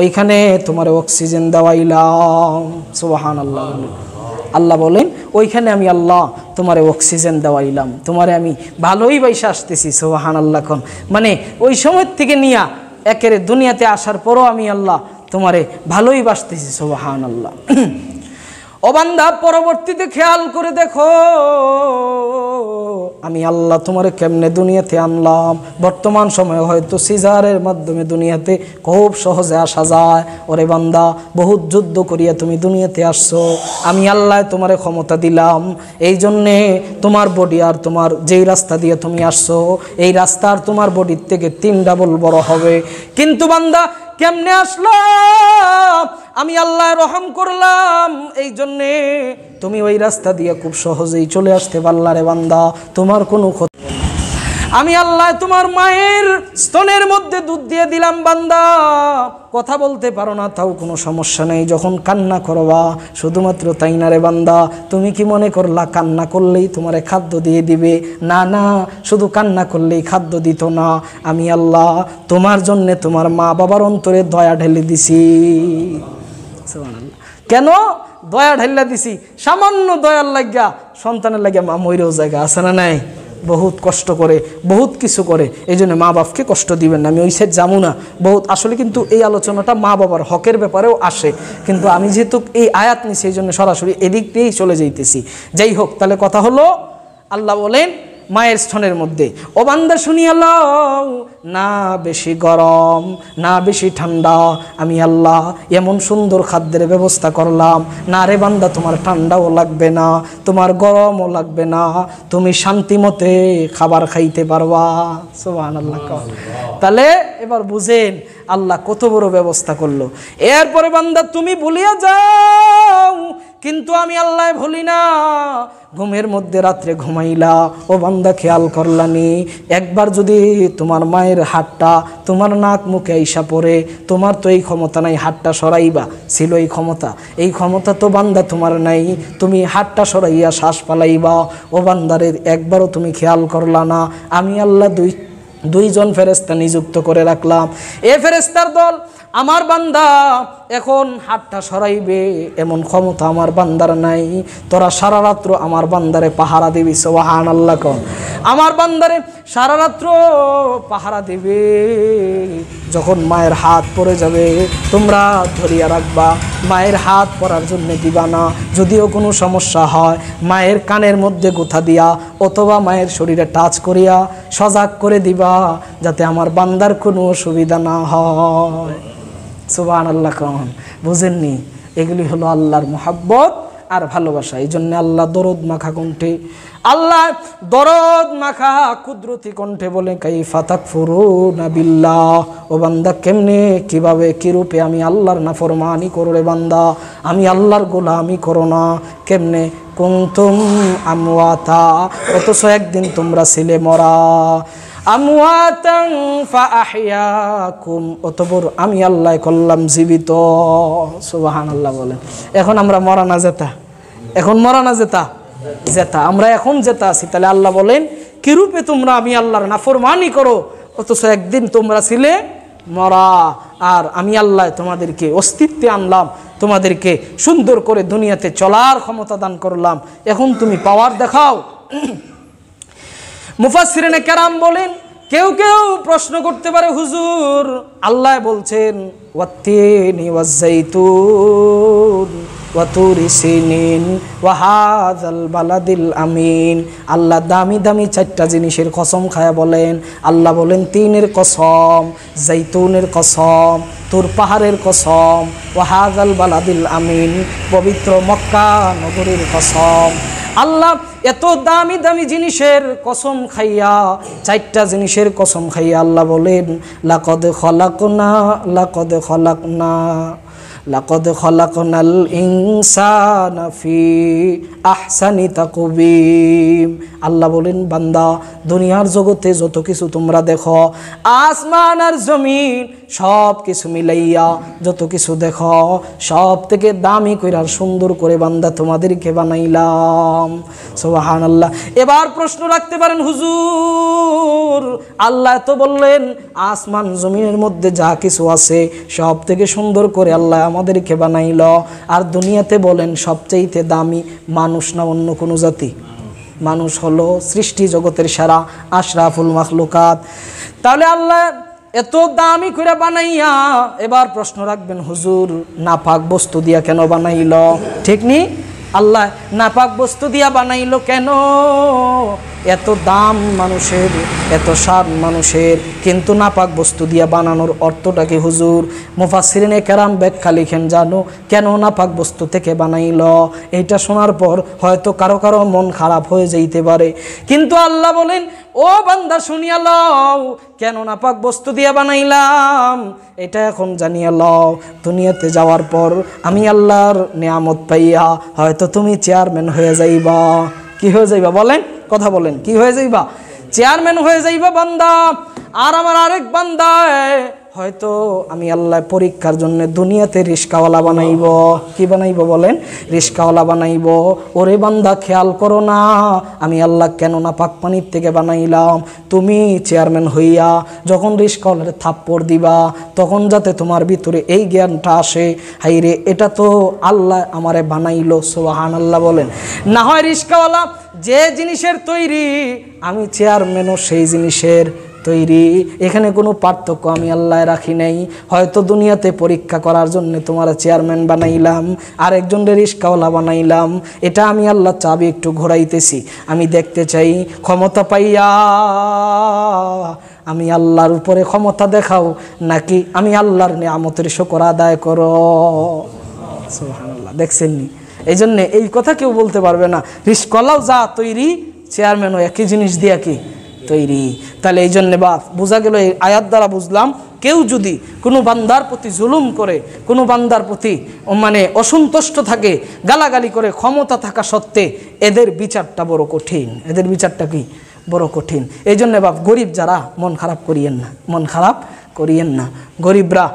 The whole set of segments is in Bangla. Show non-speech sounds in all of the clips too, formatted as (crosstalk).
ওইখানে তোমার অক্সিজেন দেওয়াইলাম সুবাহান আল্লাহ আল্লাহ বলেন ওইখানে আমি আল্লাহ তোমারে অক্সিজেন দেওয়াইলাম তোমারে আমি ভালোই বাইসে আসতেছি সুবাহান আল্লাহ খন মানে ওই সময়ের থেকে নিয়া একের দুনিয়াতে আসার পরও আমি আল্লাহ তোমারে ভালোই বাসতেছি সুবাহান আল্লাহ অবান্ধা (clears throat) পরবর্তীতে খেয়াল করে দেখো আমি আল্লাহ তোমার কেমনে দুনিয়াতে আনলাম বর্তমান সময়ে হয়তো সিজারের মাধ্যমে দুনিয়াতে খুব সহজে আসা যায় ওরে বান্দা বহুত যুদ্ধ করিয়া তুমি দুনিয়াতে আসছো আমি আল্লাহ তোমারে ক্ষমতা দিলাম এই জন্যে তোমার বডি আর তোমার যেই রাস্তা দিয়ে তুমি আসছো এই রাস্তা আর তোমার বডির থেকে তিন ডাবল বড় হবে কিন্তু বান্দা কেমনে আসলাম আমি আল্লাহ রহম করলাম এই জন্যে তুমি ওই রাস্তা দিয়ে খুব সহজেই চলে আসতে পারলারে বান্দা তোমার কোনো ক্ষতি আমি আল্লাহ তোমার মায়ের স্তনের মধ্যে দুধ দিয়ে দিলাম বান্দা কথা বলতে পারো না তাও কোনো সমস্যা নেই যখন কান্না করবা শুধুমাত্র তাই না রে বান্দা তুমি কি মনে করলা কান্না করলেই তোমারে খাদ্য দিয়ে দিবে না না শুধু কান্না করলেই খাদ্য দিত না আমি আল্লাহ তোমার জন্যে তোমার মা বাবার অন্তরে দয়া ঢেলে দিছি কেন দয়া ঢেলে দিছি সামান্য দয়ার লাগিয়া সন্তানের লাগিয়া মা ময়ূরেও জায়গা আছে না নাই বহুত কষ্ট করে বহুত কিছু করে এই জন্য মা বাপকে কষ্ট দিবেন না আমি ওই সাইড যাবো না বহুত আসলে কিন্তু এই আলোচনাটা মা বাবার হকের ব্যাপারেও আসে কিন্তু আমি যেহেতু এই আয়াত নিই সেই জন্য সরাসরি এদিক দিয়েই চলে যাইতেছি যাই হোক তাহলে কথা হলো আল্লাহ বলেন মায়ের স্থনের মধ্যে ও বান্দা শুনিয়া লও না বেশি গরম না বেশি ঠান্ডা আমি আল্লাহ এমন সুন্দর খাদ্যের ব্যবস্থা করলাম না রে বান্দা তোমার ঠান্ডাও লাগবে না তোমার গরমও লাগবে না তুমি শান্তি মতে খাবার খাইতে পারবা সোহান আল্লাহ তাহলে এবার বুঝেন আল্লাহ কত বড় ব্যবস্থা করলো এরপরে বান্দা তুমি বলিয়া যাও কিন্তু আমি আল্লাহ ভুলি না ঘুমের মধ্যে রাত্রে ঘুমাইলা ও বান্দা খেয়াল করলানি একবার যদি তোমার মায়ের হাটটা তোমার নাক মুখে আইসা পড়ে তোমার তো এই ক্ষমতা নাই হাটটা সরাইবা ছিল এই ক্ষমতা এই ক্ষমতা তো বান্দা তোমার নাই তুমি হাটটা সরাইয়া শ্বাস পালাইবা ও বান্দারের একবারও তুমি খেয়াল করলা না আমি আল্লাহ দুই দুইজন ফেরেস্তা নিযুক্ত করে রাখলাম এ ফেরেস্তার দল আমার বান্দা এখন হাতটা সরাইবে এমন ক্ষমতা আমার বান্দার নাই তোরা সারা রাত্র আমার বান্দারে পাহারা দিবি সোহান আল্লাহ কন আমার বান্দারে সারা রাত্র পাহারা দিবে যখন মায়ের হাত পরে যাবে তোমরা ধরিয়া রাখবা মায়ের হাত পরার জন্য দিবা না যদিও কোনো সমস্যা হয় মায়ের কানের মধ্যে গোথা দিয়া অথবা মায়ের শরীরে টাচ করিয়া সজাগ করে দিবা যাতে আমার বান্দার কোনো অসুবিধা না হয় সুবাহ আল্লাহ কহন বুঝেননি এগুলি হলো আল্লাহর মোহাব্বত আর ভালোবাসা এই জন্য আল্লাহ দরদ মাখা কণ্ঠে আল্লাহ দরদ মাখা কুদরতি কণ্ঠে বলে কাই ফাতাক ফুরু না বিল্লা ও বান্দা কেমনে কিভাবে কিরূপে আমি আল্লাহর না ফরমানি করো রে বান্দা আমি আল্লাহর গোলামি করো না কেমনে কুন্তুম আমা অথচ একদিন তোমরা ছিলে মরা আমওয়াতান ফাআহইয়াকুম অতঃপর আমি আল্লাহ করলাম জীবিত আল্লাহ বলেন এখন আমরা মরা না জেতা এখন মরা না জেতা জেতা আমরা এখন জেতা আছি তাহলে আল্লাহ বলেন কিরূপে তোমরা আমি আল্লাহর নাফরমানি করো অথচ একদিন তোমরা ছিলে মরা আর আমি আল্লাহ তোমাদেরকে অস্তিত্বে আনলাম তোমাদেরকে সুন্দর করে দুনিয়াতে চলার ক্ষমতা দান করলাম এখন তুমি পাওয়ার দেখাও মুফাসিরেনে কেরাম বলেন কেউ কেউ প্রশ্ন করতে পারে হুজুর আল্লাহ বলছেন আমিন আল্লাহ দামি দামি চারটা জিনিসের কসম খায়া বলেন আল্লাহ বলেন তিনের কসম জৈতুনের কসম তোর পাহাড়ের কসম আল বালাদিল আমিন পবিত্র মক্কা নগরীর কসম আল্লাহ এত দামি দামি জিনিসের কসম খাইয়া চারটা জিনিসের কসম খাইয়া আল্লাহ বলেন লাকদ খলাক না লাকদ খলাক না লাকদ খলাকনাল ইনসানা ফি আহসানি তাকবিম আল্লাহ বলেন বান্দা দুনিয়ার জগতে যত কিছু তোমরা দেখো আসমান আর জমিন সব কিছু মিলাইয়া যত কিছু দেখো সব থেকে দামি কইরা সুন্দর করে বান্দা তোমাদেরকে বানাইলাম সোহান আল্লাহ এবার প্রশ্ন রাখতে পারেন হুজুর আল্লাহ তো বললেন আসমান জমিনের মধ্যে যা কিছু আছে সব থেকে সুন্দর করে আল্লাহ আমাদেরকে বানাইল আর দুনিয়াতে বলেন সবচেয়েতে দামি মানুষ না অন্য কোনো জাতি মানুষ হলো সৃষ্টি জগতের সারা আশরাফুল মাহলুকাত তাহলে আল্লাহ এত দামি করে বানাইয়া এবার প্রশ্ন রাখবেন হুজুর নাপাক বস্তু দিয়া কেন বানাইল ঠিক নি আল্লাহ নাপাক বস্তু দিয়া বানাইল কেন এত দাম মানুষের এত স্বাদ মানুষের কিন্তু নাপাক বস্তু দিয়া বানানোর অর্থটা কি হুজুর মুফাসিরিনে কেরাম ব্যাখ্যা লিখেন জানো কেন নাপাক বস্তু থেকে বানাইল এইটা শোনার পর হয়তো কারো কারো মন খারাপ হয়ে যেতে পারে কিন্তু আল্লাহ বলেন ও বান্দা শুনিয়া লও কেন নাপাক বস্তু দিয়ে বানাইলাম এটা এখন জানিয়া লও দুনিয়াতে যাওয়ার পর আমি আল্লাহর নিয়ামত পাইয়া হয়তো তুমি চেয়ারম্যান হয়ে যাইবা কি হয়ে যাইবা বলেন কথা বলেন কি হয়ে যাইবা চেয়ারম্যান হয়ে যাইবা বান্দা আর আমার আরেক বান্দায় হয়তো আমি আল্লাহ পরীক্ষার জন্য দুনিয়াতে রিস্কাওয়ালা বানাইব কি বানাইব বলেন রিস্কাওয়ালা বানাইব ওরে বান্দা খেয়াল করো না আমি আল্লাহ কেন না পাক পানির থেকে বানাইলাম তুমি চেয়ারম্যান হইয়া যখন রিস্কাওয়ালার থাপ্পড় দিবা তখন যাতে তোমার ভিতরে এই জ্ঞানটা আসে হাই রে এটা তো আল্লাহ আমারে বানাইলো সোহান আল্লাহ বলেন না হয় রিস্কাওয়ালা যে জিনিসের তৈরি আমি চেয়ারম্যানও সেই জিনিসের তৈরি এখানে কোনো পার্থক্য আমি আল্লাহ রাখি নাই হয়তো দুনিয়াতে পরীক্ষা করার জন্য তোমার চেয়ারম্যান বানাইলাম আর একজন রিস্কাওয়ালা বানাইলাম এটা আমি আল্লাহ চাবি একটু ঘোরাইতেছি আমি দেখতে চাই ক্ষমতা পাইয়া আমি আল্লাহর উপরে ক্ষমতা দেখাও নাকি আমি আল্লাহর নিয়ে আমতের শকর আদায় করো আল্লাহ দেখছেননি এই জন্যে এই কথা কেউ বলতে পারবে না রিস্কলাও যা তৈরি চেয়ারম্যানও একই জিনিস দিয়া কি তৈরি তাহলে এই জন্যে বাপ বোঝা গেল এই আয়াত দ্বারা বুঝলাম কেউ যদি কোনো বান্দার প্রতি জুলুম করে কোনো বান্দার প্রতি মানে অসন্তুষ্ট থাকে গালাগালি করে ক্ষমতা থাকা সত্ত্বে এদের বিচারটা বড় কঠিন এদের বিচারটা কি বড় কঠিন এই জন্যে বাপ গরিব যারা মন খারাপ করিয়েন না মন খারাপ করিয়েন না গরিবরা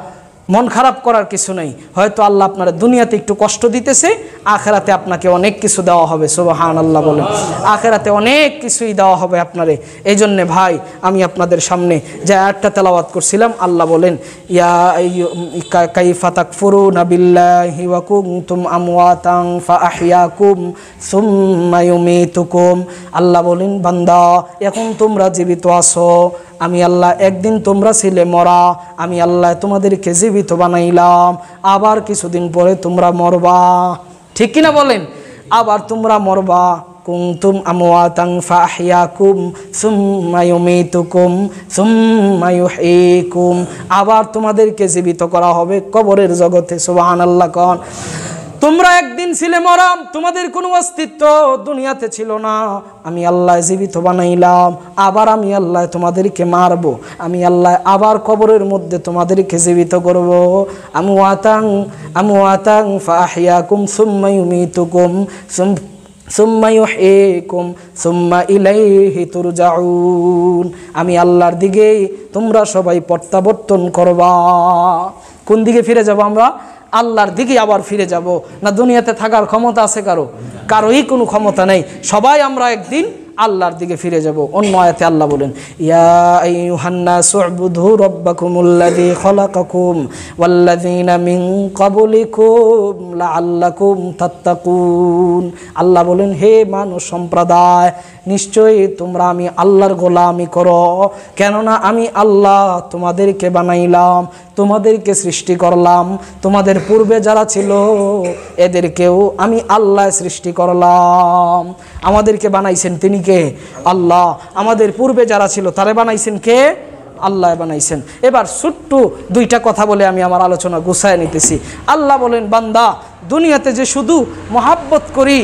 মন খারাপ করার কিছু নেই হয়তো আল্লাহ আপনারা দুনিয়াতে একটু কষ্ট দিতেছে আখেরাতে আপনাকে অনেক কিছু দেওয়া হবে সুবাহান আল্লাহ বলেন আখেরাতে অনেক কিছুই দেওয়া হবে আপনারে এই জন্যে ভাই আমি আপনাদের সামনে যা একটা তেলাওয়াত করছিলাম আল্লাহ বলেন ইয়া কাইফা তাকফুরু নাবিল্লাহি ওয়া কুনতুম আমওয়াতান ফাআহইয়াকুম সুম্মা ইউমিতুকুম আল্লাহ বলেন বান্দা এখন তোমরা জীবিত আছো আমি আল্লাহ একদিন তোমরা ছিলে মরা আমি আল্লাহ তোমাদেরকে জীবিত বানাইলাম আবার কিছুদিন পরে তোমরা মরবা ঠিক কিনা বলেন আবার তোমরা মরবা কুমতুম আমওয়াতাং ফাহিয়াকুম সুম্মা ইউমিতুকুম সুম্মা ইউহয়িকুম আবার তোমাদেরকে জীবিত করা হবে কবরের জগতে সুবহানাল্লাহ কন তোমরা একদিন ছিলে মরম তোমাদের কোনো অস্তিত্ব দুনিয়াতে ছিল না আমি আল্লাহ জীবিত বানাইলাম আবার আমি আল্লাহ তোমাদেরকে মারবো আমি আল্লাহ আবার কবরের মধ্যে তোমাদেরকে জীবিত করব আমু আতাং আমি ওয়াতাং কুম ওয়াতাং ফাহিয়াকুম তুকুম সুম আমি আল্লাহর দিকেই তোমরা সবাই প্রত্যাবর্তন করবা কোন দিকে ফিরে যাব আমরা আল্লাহর দিকে আবার ফিরে যাব না দুনিয়াতে থাকার ক্ষমতা আছে কারো কারোই কোনো ক্ষমতা নেই সবাই আমরা একদিন আল্লাহর দিকে ফিরে যাব অন্য আয়াতে আল্লাহ বলেন ইয়া সুবুধু রব্বাকুমুল্লাযী খলাকাকুম ওয়াল্লাযীনা মিন ক্বাবলিকুম লাআল্লাকুম তাত্তাকুন আল্লাহ বলেন হে মানুষ সম্প্রদায় নিশ্চয়ই তোমরা আমি আল্লাহর গোলামি করো কেননা আমি আল্লাহ তোমাদেরকে বানাইলাম তোমাদেরকে সৃষ্টি করলাম তোমাদের পূর্বে যারা ছিল এদেরকেও আমি আল্লাহ সৃষ্টি করলাম আমাদেরকে বানাইছেন তিনি কে আল্লাহ আমাদের পূর্বে যারা ছিল তারা বানাইছেন কে আল্লাহ বানাইছেন এবার ছোট্ট দুইটা কথা বলে আমি আমার আলোচনা গুছায় নিতেছি আল্লাহ বলেন বান্দা দুনিয়াতে যে শুধু মহাব্বত করি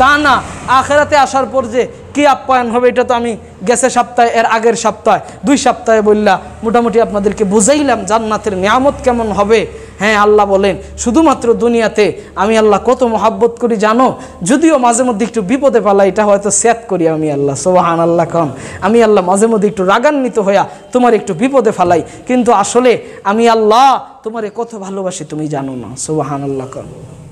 তা না আখেরাতে আসার পর যে কী আপ্যায়ন হবে এটা তো আমি গেছে সপ্তাহে এর আগের সপ্তাহে দুই সপ্তাহে বললাম মোটামুটি আপনাদেরকে বুঝাইলাম জান্নাতের নিয়ামত কেমন হবে হ্যাঁ আল্লাহ বলেন শুধুমাত্র দুনিয়াতে আমি আল্লাহ কত মহাব্বত করি জানো যদিও মাঝে মধ্যে একটু বিপদে পালা এটা হয়তো স্যাত করি আমি আল্লাহ সোহান আল্লাহ কন আমি আল্লাহ মাঝে মধ্যে একটু রাগান্বিত হইয়া তোমার একটু বিপদে ফালাই কিন্তু আসলে আমি আল্লাহ তোমারে কত ভালোবাসি তুমি জানো না সোহান আল্লাহ কন